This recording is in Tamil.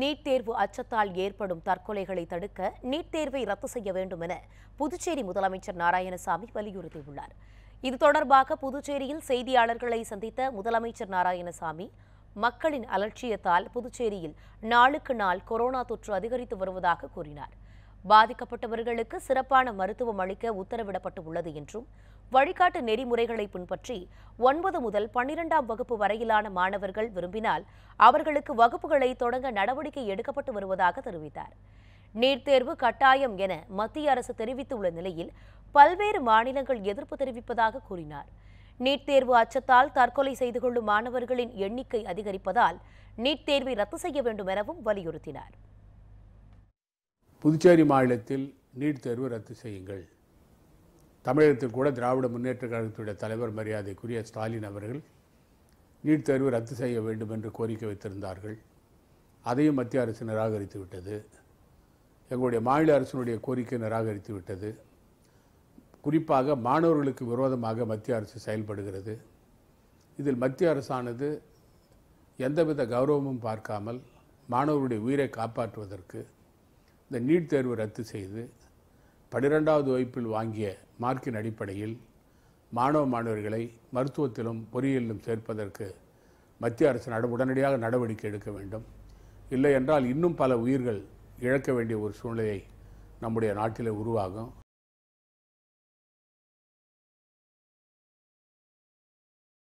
நீட் தேர்வு அச்சத்தால் ஏற்படும் தற்கொலைகளை தடுக்க நீட் தேர்வை ரத்து செய்ய வேண்டும் என புதுச்சேரி முதலமைச்சர் நாராயணசாமி வலியுறுத்தியுள்ளார் இது தொடர்பாக புதுச்சேரியில் செய்தியாளர்களை சந்தித்த முதலமைச்சர் நாராயணசாமி மக்களின் அலட்சியத்தால் புதுச்சேரியில் நாளுக்கு நாள் கொரோனா தொற்று அதிகரித்து வருவதாக கூறினார் பாதிக்கப்பட்டவர்களுக்கு சிறப்பான மருத்துவம் அளிக்க உத்தரவிடப்பட்டு உள்ளது என்றும் வழிகாட்டு நெறிமுறைகளை பின்பற்றி ஒன்பது முதல் பன்னிரெண்டாம் வகுப்பு வரையிலான மாணவர்கள் விரும்பினால் அவர்களுக்கு வகுப்புகளை தொடங்க நடவடிக்கை எடுக்கப்பட்டு வருவதாக தெரிவித்தார் நீட் தேர்வு கட்டாயம் என மத்திய அரசு தெரிவித்துள்ள நிலையில் பல்வேறு மாநிலங்கள் எதிர்ப்பு தெரிவிப்பதாக கூறினார் நீட் தேர்வு அச்சத்தால் தற்கொலை செய்து கொள்ளும் மாணவர்களின் எண்ணிக்கை அதிகரிப்பதால் நீட் தேர்வை ரத்து செய்ய வேண்டும் எனவும் வலியுறுத்தினார் புதுச்சேரி மாநிலத்தில் நீட் தேர்வு ரத்து செய்யுங்கள் தமிழகத்தில் கூட திராவிட முன்னேற்ற கழகத்துடைய தலைவர் மரியாதைக்குரிய ஸ்டாலின் அவர்கள் நீட் தேர்வு ரத்து செய்ய வேண்டும் என்று கோரிக்கை வைத்திருந்தார்கள் அதையும் மத்திய அரசு நிராகரித்து விட்டது எங்களுடைய மாநில அரசினுடைய கோரிக்கை நிராகரித்து விட்டது குறிப்பாக மாணவர்களுக்கு விரோதமாக மத்திய அரசு செயல்படுகிறது இதில் மத்திய அரசானது எந்தவித கௌரவமும் பார்க்காமல் மாணவருடைய உயிரை காப்பாற்றுவதற்கு இந்த நீட் தேர்வு ரத்து செய்து பனிரெண்டாவது வகுப்பில் வாங்கிய மார்க்கின் அடிப்படையில் மாணவ மாணவர்களை மருத்துவத்திலும் பொறியியலிலும் சேர்ப்பதற்கு மத்திய அரசு நட உடனடியாக நடவடிக்கை எடுக்க வேண்டும் இல்லை என்றால் இன்னும் பல உயிர்கள் இழக்க வேண்டிய ஒரு சூழ்நிலையை நம்முடைய நாட்டில் உருவாகும்